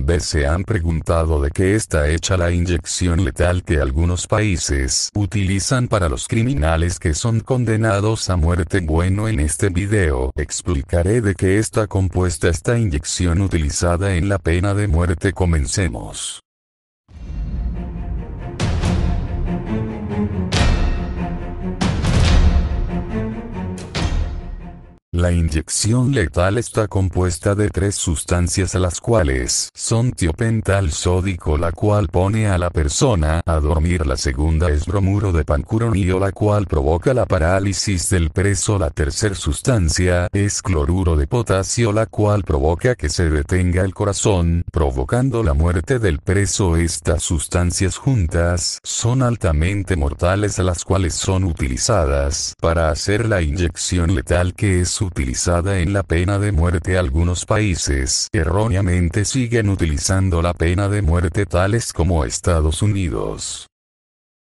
vez se han preguntado de qué está hecha la inyección letal que algunos países utilizan para los criminales que son condenados a muerte? Bueno, en este video explicaré de qué está compuesta esta inyección utilizada en la pena de muerte. Comencemos. La inyección letal está compuesta de tres sustancias a las cuales son tiopental sódico la cual pone a la persona a dormir, la segunda es bromuro de pancuronio la cual provoca la parálisis del preso, la tercera sustancia es cloruro de potasio la cual provoca que se detenga el corazón, provocando la muerte del preso. Estas sustancias juntas son altamente mortales a las cuales son utilizadas para hacer la inyección letal que es utilizada en la pena de muerte algunos países erróneamente siguen utilizando la pena de muerte tales como Estados Unidos,